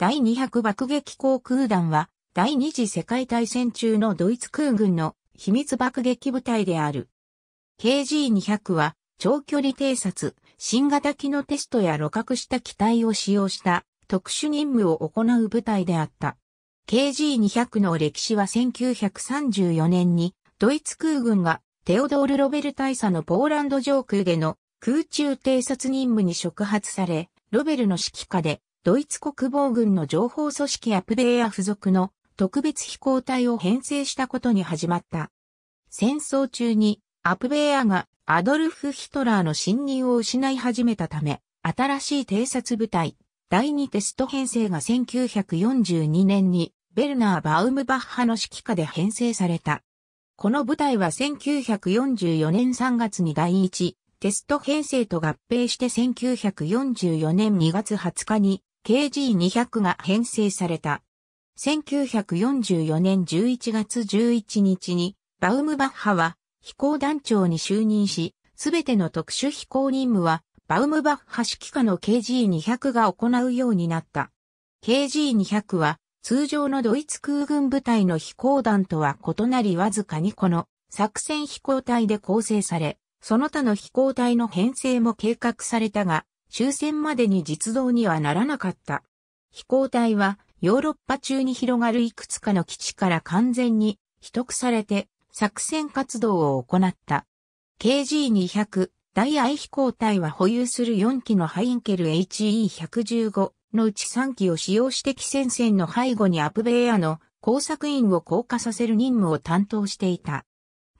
第200爆撃航空団は、第二次世界大戦中のドイツ空軍の秘密爆撃部隊である。KG200 は、長距離偵察、新型機のテストや露獲した機体を使用した特殊任務を行う部隊であった。KG200 の歴史は1934年にドイツ空軍がテオドール・ロベル大佐のポーランド上空での空中偵察任務に触発され、ロベルの指揮下でドイツ国防軍の情報組織アプデーア付属の特別飛行隊を編成したことに始まった。戦争中にアプベーアがアドルフ・ヒトラーの侵入を失い始めたため、新しい偵察部隊、第2テスト編成が1942年にベルナー・バウムバッハの指揮下で編成された。この部隊は1944年3月に第1テスト編成と合併して1944年2月20日に KG200 が編成された。1944年11月11日に、バウムバッハは飛行団長に就任し、すべての特殊飛行任務は、バウムバッハ指揮下の KG200 が行うようになった。KG200 は、通常のドイツ空軍部隊の飛行団とは異なりわずかにこの作戦飛行隊で構成され、その他の飛行隊の編成も計画されたが、終戦までに実動にはならなかった。飛行隊はヨーロッパ中に広がるいくつかの基地から完全に取得されて作戦活動を行った。KG200 大愛飛行隊は保有する4機のハインケル HE115 のうち3機を使用して機戦線の背後にアプベエアの工作員を降下させる任務を担当していた。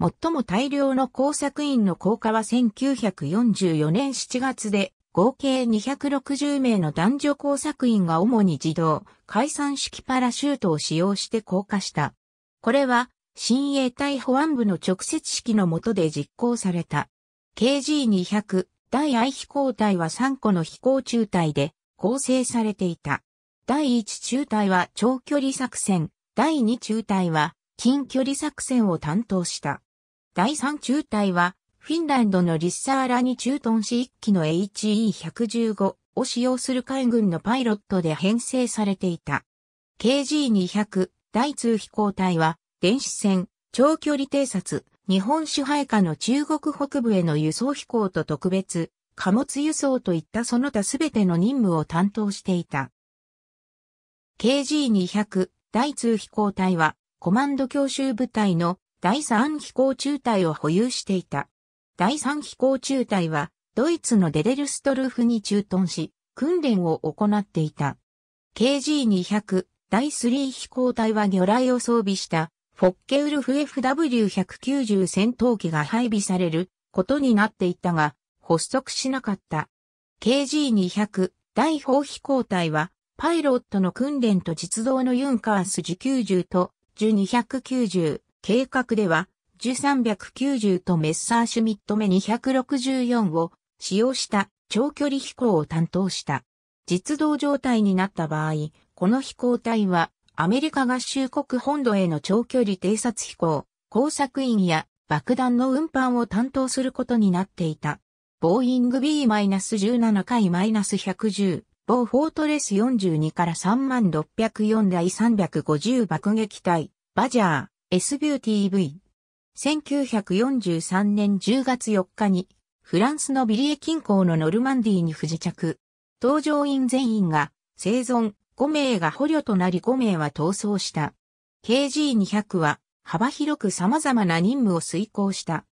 最も大量の工作員の降下は1944年7月で合計260名の男女工作員が主に自動、解散式パラシュートを使用して降下した。これは、新衛隊保安部の直接式の下で実行された。KG200 第愛飛行隊は3個の飛行中隊で構成されていた。第1中隊は長距離作戦、第2中隊は近距離作戦を担当した。第3中隊はフィンランドのリッサーラに駐屯し1機の HE115 を使用する海軍のパイロットで編成されていた。KG200 第2飛行隊は電子戦、長距離偵察、日本支配下の中国北部への輸送飛行と特別、貨物輸送といったその他すべての任務を担当していた。KG200 第2飛行隊はコマンド教習部隊の第3飛行中隊を保有していた。第3飛行中隊は、ドイツのデデルストルフに駐屯し、訓練を行っていた。KG200 第3飛行隊は魚雷を装備したフォッケウルフ FW190 戦闘機が配備されることになっていたが発足しなかった。KG200 第4飛行隊はパイロットの訓練と実動のユンカース受90と受290計画では1 390とメッサーシュミット目264を使用した長距離飛行を担当した。実動状態になった場合、この飛行隊はアメリカ合衆国本土への長距離偵察飛行、工作員や爆弾の運搬を担当することになっていた。ボーイング B-17 回 -110、ボーフォートレス42から3604台350爆撃隊、バジャー、S ビュー TV。1943年10月4日に、フランスのビリエ近郊のノルマンディに不時着。搭乗員全員が生存、5名が捕虜となり5名は逃走した。KG200 は幅広く様々な任務を遂行した。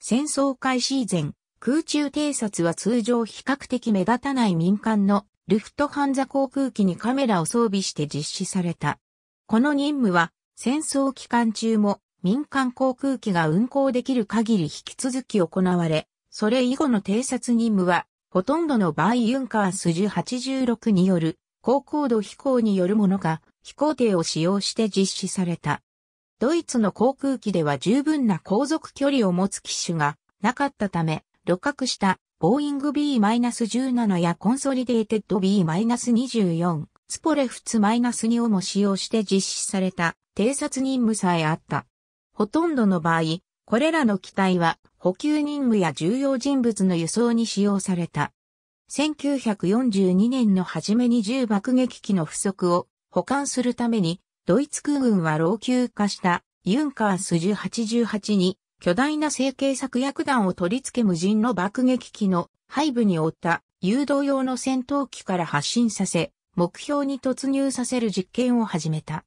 戦争開始以前、空中偵察は通常比較的目立たない民間のルフトハンザ航空機にカメラを装備して実施された。この任務は戦争期間中も民間航空機が運航できる限り引き続き行われ、それ以後の偵察任務は、ほとんどの場合ユンカース1086による高高度飛行によるものが飛行艇を使用して実施された。ドイツの航空機では十分な航続距離を持つ機種がなかったため、旅客したボーイング B-17 やコンソリデーテッド B-24、スポレフツ -2 をも使用して実施された偵察任務さえあった。ほとんどの場合、これらの機体は補給任務や重要人物の輸送に使用された。1942年の初めに重爆撃機の不足を補完するために、ドイツ空軍は老朽化したユンカース1 8 8に巨大な成形策薬弾を取り付け無人の爆撃機の背部に負った誘導用の戦闘機から発進させ、目標に突入させる実験を始めた。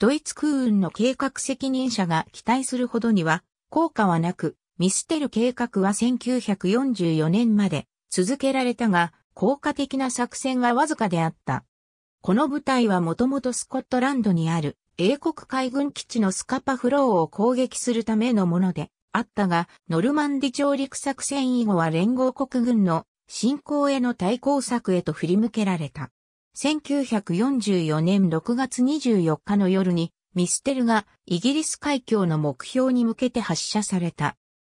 ドイツ空運の計画責任者が期待するほどには、効果はなく、見捨てる計画は1944年まで続けられたが、効果的な作戦はわずかであった。この部隊はもともとスコットランドにある英国海軍基地のスカパフローを攻撃するためのものであったが、ノルマンディ上陸作戦以後は連合国軍の侵攻への対抗策へと振り向けられた。1944年6月24日の夜に、ミステルがイギリス海峡の目標に向けて発射された。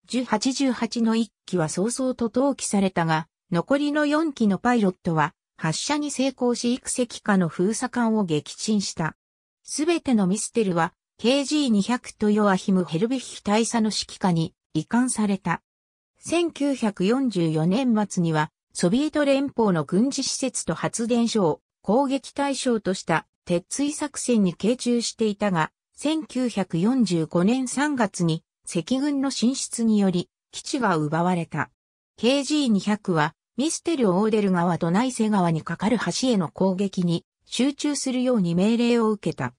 1818の1機は早々と投棄されたが、残りの4機のパイロットは発射に成功し幾隻かの封鎖艦を撃沈した。すべてのミステルは KG200 とヨアヒム・ヘルビヒ大佐の指揮下に移管された。1944年末にはソビエト連邦の軍事施設と発電所を攻撃対象とした鉄追作戦に傾注していたが、1945年3月に赤軍の進出により基地が奪われた。KG200 はミステル・オーデル川と内瀬川に架かる橋への攻撃に集中するように命令を受けた。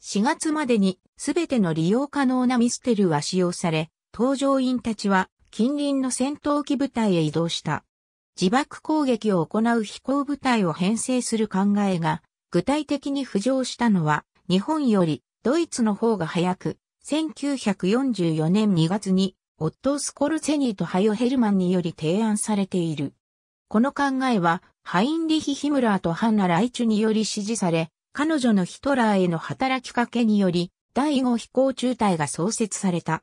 4月までに全ての利用可能なミステルは使用され、搭乗員たちは近隣の戦闘機部隊へ移動した。自爆攻撃を行う飛行部隊を編成する考えが具体的に浮上したのは日本よりドイツの方が早く1944年2月にオットー・スコルセニーとハヨ・ヘルマンにより提案されている。この考えはハインリヒ・ヒムラーとハンナ・ライチュにより支持され、彼女のヒトラーへの働きかけにより、第5飛行中隊が創設された。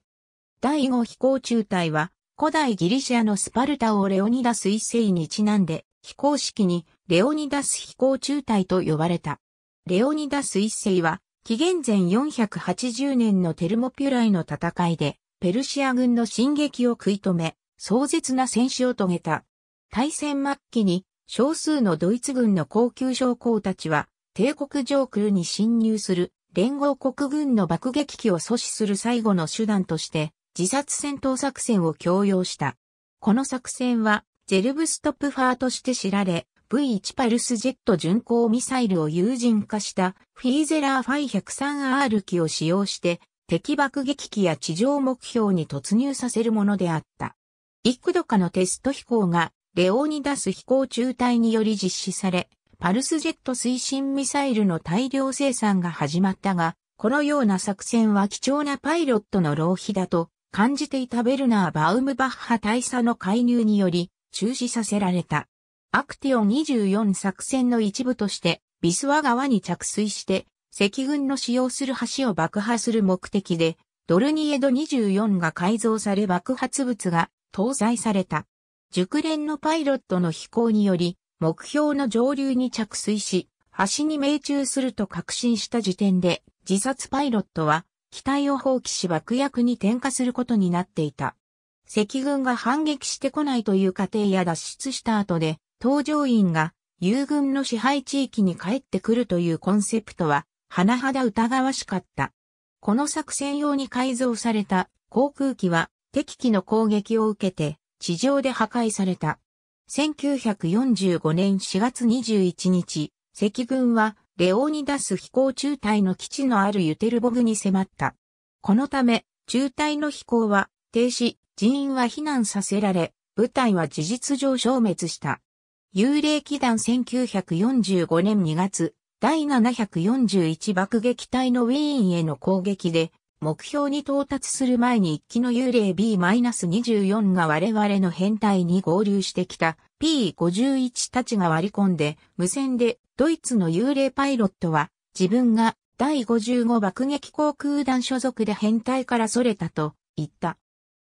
第5飛行中隊は、古代ギリシアのスパルタ王レオニダス一世にちなんで、非公式にレオニダス飛行中隊と呼ばれた。レオニダス一世は、紀元前480年のテルモピュライの戦いで、ペルシア軍の進撃を食い止め、壮絶な戦死を遂げた。大戦末期に、少数のドイツ軍の高級将校たちは、帝国上空に侵入する連合国軍の爆撃機を阻止する最後の手段として、自殺戦闘作戦を強要した。この作戦は、ジェルブストップファーとして知られ、V1 パルスジェット巡航ミサイルを有人化したフィーゼラーファイ 103R 機を使用して敵爆撃機や地上目標に突入させるものであった。幾度かのテスト飛行がレオニダス飛行中隊により実施され、パルスジェット推進ミサイルの大量生産が始まったが、このような作戦は貴重なパイロットの浪費だと感じていたベルナー・バウムバッハ大佐の介入により中止させられた。アクティオ24作戦の一部としてビスワ川に着水して赤軍の使用する橋を爆破する目的でドルニエド24が改造され爆発物が搭載された。熟練のパイロットの飛行により目標の上流に着水し橋に命中すると確信した時点で自殺パイロットは機体を放棄し爆薬に点火することになっていた。赤軍が反撃してこないという過程や脱出した後で、搭乗員が友軍の支配地域に帰ってくるというコンセプトは、甚だ疑わしかった。この作戦用に改造された航空機は敵機の攻撃を受けて地上で破壊された。1945年4月21日、赤軍はレオーニダス飛行中隊の基地のあるユテルボグに迫った。このため、中隊の飛行は停止、人員は避難させられ、部隊は事実上消滅した。幽霊機団1945年2月、第741爆撃隊のウィーンへの攻撃で、目標に到達する前に一気の幽霊 B-24 が我々の編隊に合流してきた P51 たちが割り込んで、無線でドイツの幽霊パイロットは自分が第55爆撃航空団所属で編隊から逸れたと言った。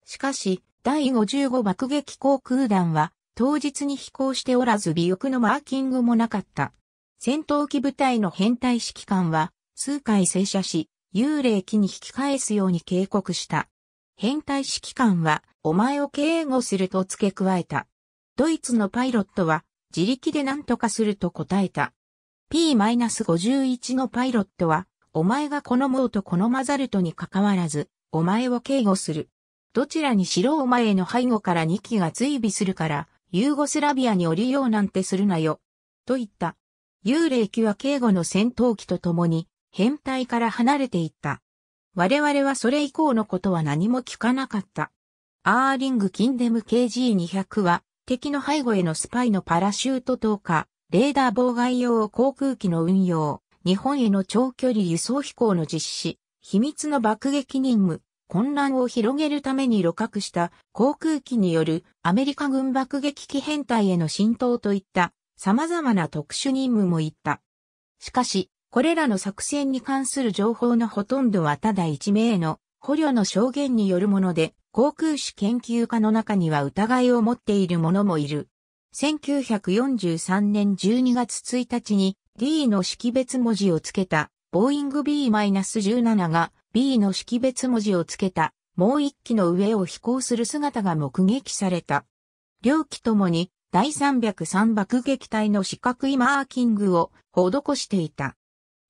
しかし、第55爆撃航空団は当日に飛行しておらず尾翼のマーキングもなかった。戦闘機部隊の編隊指揮官は数回正射し、幽霊機に引き返すように警告した。変態指揮官は、お前を警護すると付け加えた。ドイツのパイロットは、自力で何とかすると答えた。P-51 のパイロットは、お前が好もうと好まざるとに関わらず、お前を警護する。どちらにしろお前の背後から2機が追尾するから、ユーゴスラビアに降りようなんてするなよ。と言った。幽霊機は警護の戦闘機と共に、変態から離れていった。我々はそれ以降のことは何も聞かなかった。アーリング・キンデム KG200 は、敵の背後へのスパイのパラシュート投下、レーダー妨害用航空機の運用、日本への長距離輸送飛行の実施、秘密の爆撃任務、混乱を広げるために露獲した航空機によるアメリカ軍爆撃機編隊への浸透といった様々な特殊任務もいった。しかし、これらの作戦に関する情報のほとんどはただ一名の捕虜の証言によるもので、航空士研究家の中には疑いを持っている者もいる。1943年12月1日に D の識別文字をつけたボーイング B-17 が B の識別文字をつけたもう一機の上を飛行する姿が目撃された。両機ともに第303爆撃隊の四角いマーキングを施していた。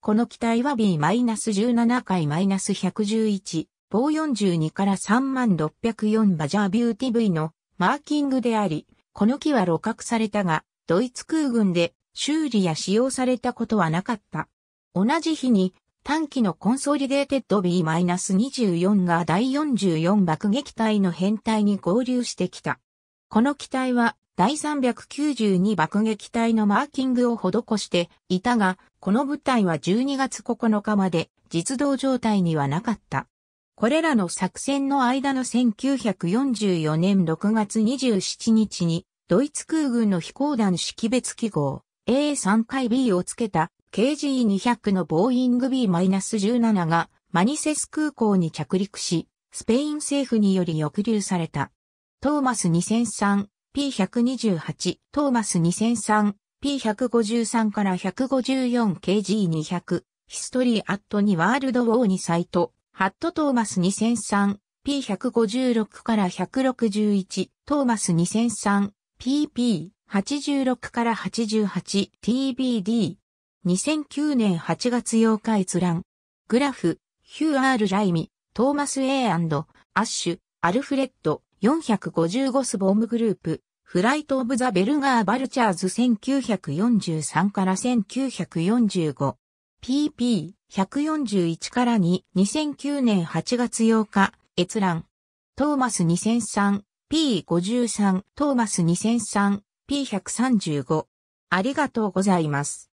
この機体は B-17 回 -111、棒42から3604バジャービューティ V のマーキングであり、この機は露獲されたが、ドイツ空軍で修理や使用されたことはなかった。同じ日に、短期のコンソリデーテッド B-24 が第44爆撃隊の編隊に合流してきた。この機体は第392爆撃隊のマーキングを施していたが、この部隊は12月9日まで実動状態にはなかった。これらの作戦の間の1944年6月27日に、ドイツ空軍の飛行団識別記号 A3 回 B をつけた KG200 のボーイング B-17 がマニセス空港に着陸し、スペイン政府により抑留された。トーマス 2003P128 トーマス2003 P153 から 154KG200、ヒストリーアットにワールドウォーにサイト、ハットトーマス2003、P156 から161、トーマス2003、PP86 から 88TBD。2009年8月8日閲覧。グラフ、ヒュー・アール・ライミ、トーマス・ A& アッシュ、アルフレッド、455スボームグループ、フライト・オブ・ザ・ベルガー・バルチャーズ1943から1945。pp141 から2 2009年8月8日、閲覧。トーマス2003、P53、トーマス2003、P135。ありがとうございます。